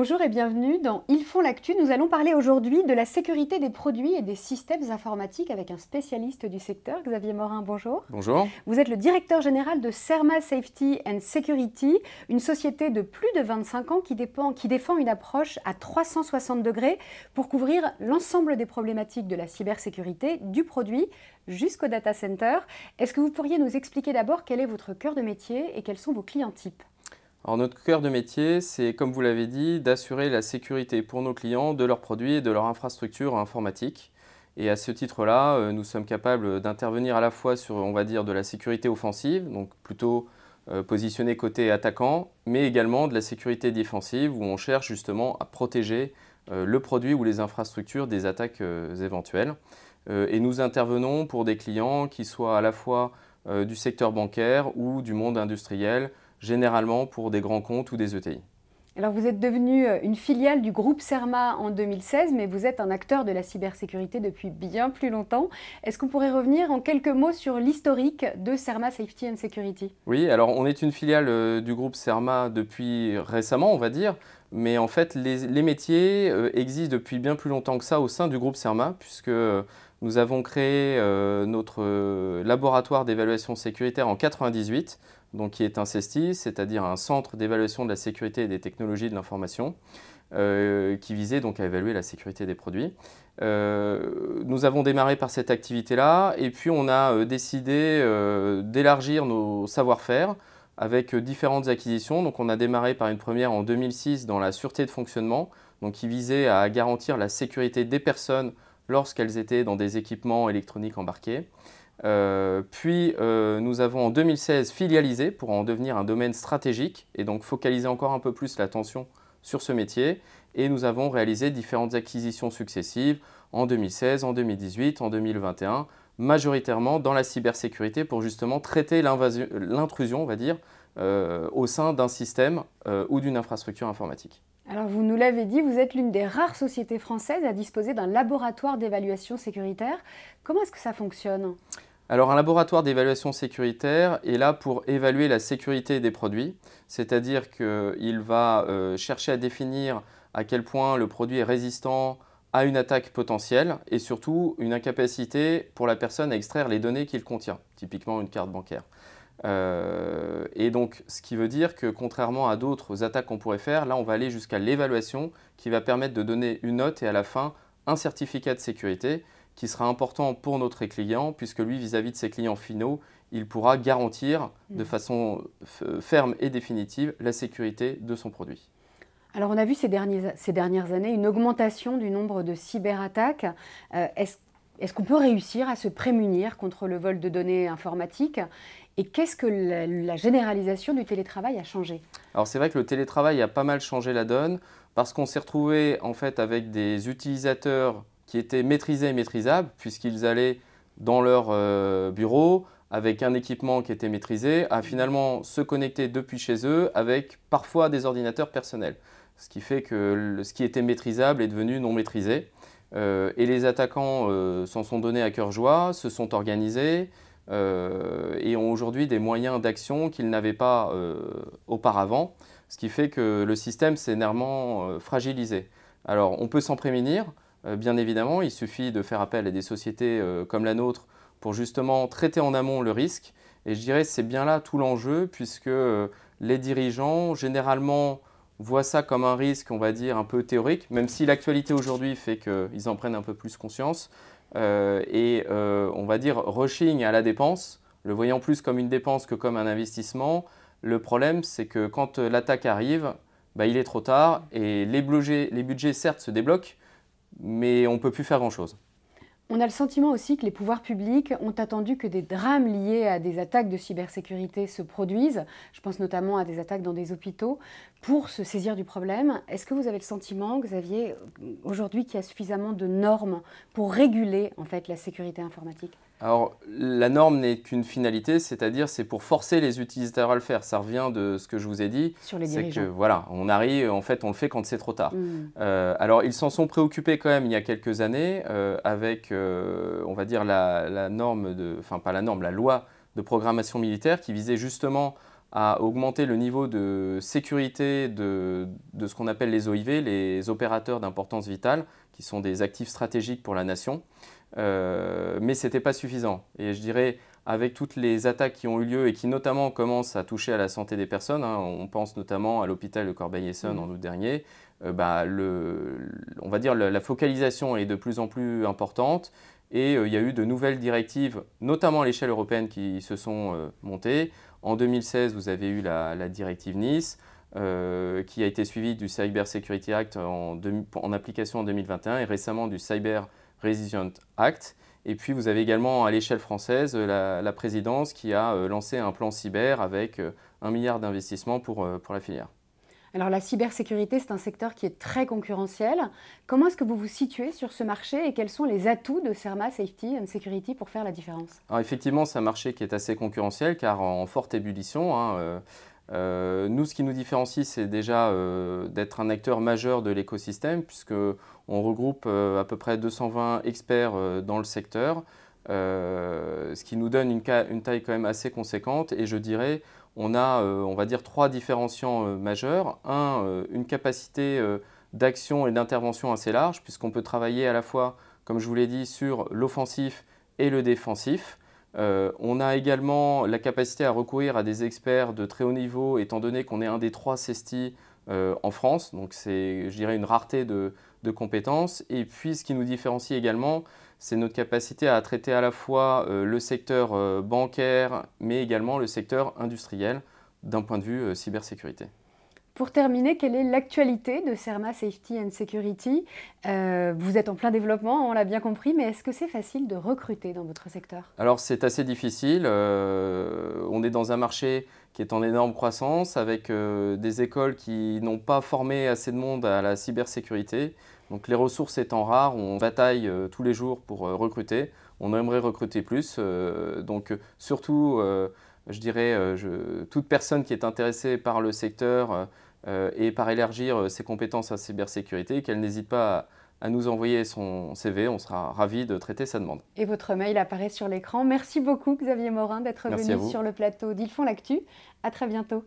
Bonjour et bienvenue dans Ils font l'actu. Nous allons parler aujourd'hui de la sécurité des produits et des systèmes informatiques avec un spécialiste du secteur, Xavier Morin. Bonjour. Bonjour. Vous êtes le directeur général de Cerma Safety and Security, une société de plus de 25 ans qui, qui défend une approche à 360 degrés pour couvrir l'ensemble des problématiques de la cybersécurité, du produit jusqu'au data center. Est-ce que vous pourriez nous expliquer d'abord quel est votre cœur de métier et quels sont vos clients types alors notre cœur de métier, c'est comme vous l'avez dit, d'assurer la sécurité pour nos clients de leurs produits et de leur infrastructure informatique. Et à ce titre-là, euh, nous sommes capables d'intervenir à la fois sur, on va dire, de la sécurité offensive, donc plutôt euh, positionné côté attaquant, mais également de la sécurité défensive où on cherche justement à protéger euh, le produit ou les infrastructures des attaques éventuelles. Et nous intervenons pour des clients qui soient à la fois du secteur bancaire ou du monde industriel généralement pour des grands comptes ou des ETI. Alors vous êtes devenu euh, une filiale du groupe SERMA en 2016, mais vous êtes un acteur de la cybersécurité depuis bien plus longtemps. Est-ce qu'on pourrait revenir en quelques mots sur l'historique de SERMA Safety and Security Oui, alors on est une filiale euh, du groupe SERMA depuis récemment, on va dire. Mais en fait, les, métiers euh, existent depuis bien plus longtemps que ça au sein du groupe CERMA, puisque euh, nous avons créé euh, notre laboratoire d'évaluation sécuritaire en 1998, donc qui est un CESTI, c'est-à-dire un centre d'évaluation de la sécurité et des technologies de l'information, qui visait donc à évaluer la sécurité des produits. nous avons démarré par cette activité-là, et puis on a décidé d'élargir nos savoir-faire avec euh, différentes acquisitions. Donc on a démarré par une première en 2006 dans la sûreté de fonctionnement, donc qui visait à garantir la sécurité des personnes lorsqu'elles étaient dans des équipements électroniques embarqués. Euh, puis euh, nous avons en 2016 filialisé pour en devenir un domaine stratégique et donc focaliser encore un peu plus l'attention sur ce métier. Et nous avons réalisé différentes acquisitions successives en 2016, en 2018, en 2021, majoritairement dans la cybersécurité pour justement traiter l'intrusion, on va dire, euh, au sein d'un système euh, ou d'une infrastructure informatique. Alors vous nous l'avez dit, vous êtes l'une des rares sociétés françaises à disposer d'un laboratoire d'évaluation sécuritaire. Comment est-ce que ça fonctionne alors un laboratoire d'évaluation sécuritaire est là pour évaluer la sécurité des produits, c'est-à-dire qu'il va euh, chercher à définir à quel point le produit est résistant à une attaque potentielle et surtout une incapacité pour la personne à extraire les données qu'il contient, typiquement une carte bancaire. Euh, et donc, ce qui veut dire que contrairement à d'autres attaques qu'on pourrait faire, là, on va aller jusqu'à l'évaluation qui va permettre de donner une note et à la fin un certificat de sécurité qui sera important pour notre client puisque lui, vis-à-vis de ses clients finaux, il pourra garantir de mm. façon ferme et définitive la sécurité de son produit. Alors on a vu ces, derniers, ces dernières années une augmentation du nombre de cyberattaques. Euh, est-ce qu'on peut réussir à se prémunir contre le vol de données informatiques et qu'est-ce que la, généralisation du télétravail a changé Alors c'est vrai que le télétravail a pas mal changé la donne parce qu'on s'est retrouvé en fait avec des utilisateurs qui étaient maîtrisés et maîtrisables puisqu'ils allaient dans leur euh, bureau avec un équipement qui était maîtrisé à finalement se connecter depuis chez eux avec parfois des ordinateurs personnels. Ce qui fait que ce qui était maîtrisable est devenu non maîtrisé. Euh, et les attaquants euh, s'en sont donnés à cœur joie, se sont organisés, euh, et ont aujourd'hui des moyens d'action qu'ils n'avaient pas euh, auparavant, ce qui fait que le système s'est énormément euh, fragilisé. Alors on peut s'en prémunir, bien évidemment, il suffit de faire appel à des sociétés comme la nôtre pour justement traiter en amont le risque. Et je dirais c'est bien là tout l'enjeu, puisque les dirigeants, généralement, voient ça comme un risque, on va dire, un peu théorique, même si l'actualité aujourd'hui fait qu'ils en prennent un peu plus conscience. Euh, et euh, on va dire rushing à la dépense, le voyant plus comme une dépense que comme un investissement, le problème c'est que quand euh, l'attaque arrive, bah, il est trop tard et les budgets, les budgets certes se débloquent, mais on ne peut plus faire grand-chose. On a le sentiment aussi que les pouvoirs publics ont attendu que des drames liés à des attaques de cybersécurité se produisent, je pense notamment à des attaques dans des hôpitaux, pour se saisir du problème. Est-ce que vous avez le sentiment, Xavier, aujourd'hui qu'il y a suffisamment de normes pour réguler en fait la sécurité informatique alors, la norme n'est qu'une finalité, c'est-à-dire c'est pour forcer les utilisateurs à le faire. Ça revient de ce que je vous ai dit. Sur les Que, voilà, on arrive, en fait, on le fait quand c'est trop tard. Hmm. Euh, alors, ils s'en sont préoccupés quand même il y a quelques années euh, avec, euh, on va dire, la, norme de, enfin pas la norme, la loi de programmation militaire qui visait justement à augmenter le niveau de sécurité de ce qu'on appelle les OIV, les opérateurs d'importance vitale, qui sont des actifs stratégiques pour la nation. Euh, mais ce n'était pas suffisant. Et je dirais, avec toutes les attaques qui ont eu lieu et qui notamment commencent à toucher à la santé des personnes, hein, on pense notamment à l'hôpital de Corbeil-Essonne mm. en août dernier, euh, bah, on va dire la, focalisation est de plus en plus importante et euh, il y a eu de nouvelles directives, notamment à l'échelle européenne, qui se sont montées. En 2016, vous avez eu la, directive Nice, qui a été suivie du Cyber Security Act en, en, application en 2021 et récemment du Cyber Resilient Act. Et puis vous avez également à l'échelle française euh, la, présidence qui a euh, lancé un plan cyber avec euh, un milliard d'investissements pour, pour la filière. Alors la cybersécurité, c'est un secteur qui est très concurrentiel. Comment est-ce que vous vous situez sur ce marché et quels sont les atouts de Cerma Safety and Security pour faire la différence Alors effectivement, c'est un marché qui est assez concurrentiel car en forte ébullition. Hein, euh, nous, ce qui nous différencie, c'est déjà euh, d'être un acteur majeur de l'écosystème, puisqu'on regroupe euh, à peu près 220 experts dans le secteur, ce qui nous donne une, une, taille quand même assez conséquente. Et je dirais, on a, on va dire, trois différenciants majeurs. Un, une capacité d'action et d'intervention assez large, puisqu'on peut travailler à la fois, comme je vous l'ai dit, sur l'offensif et le défensif. Euh, on a également la capacité à recourir à des experts de très haut niveau, étant donné qu'on est un des trois CESTI euh, en France, donc c'est, je dirais, une rareté de, compétences. Et puis, ce qui nous différencie également, c'est notre capacité à traiter à la fois euh, le secteur bancaire, mais également le secteur industriel d'un point de vue cybersécurité. Pour terminer, quelle est l'actualité de Cerma Safety and Security euh, Vous êtes en plein développement, on l'a bien compris, mais est-ce que c'est facile de recruter dans votre secteur Alors c'est assez difficile. Euh, on est dans un marché qui est en énorme croissance avec euh, des écoles qui n'ont pas formé assez de monde à la cybersécurité. Donc les ressources étant rares, on bataille tous les jours pour recruter on aimerait recruter plus. Euh, donc euh, surtout, euh, je dirais, toute personne qui est intéressée par le secteur et par élargir ses compétences à cybersécurité, qu'elle n'hésite pas à nous envoyer son CV. On sera ravis de traiter sa demande. Et votre mail apparaît sur l'écran. Merci beaucoup, Xavier Morin, d'être venu sur le plateau d'Ilfond L'Actu. À très bientôt.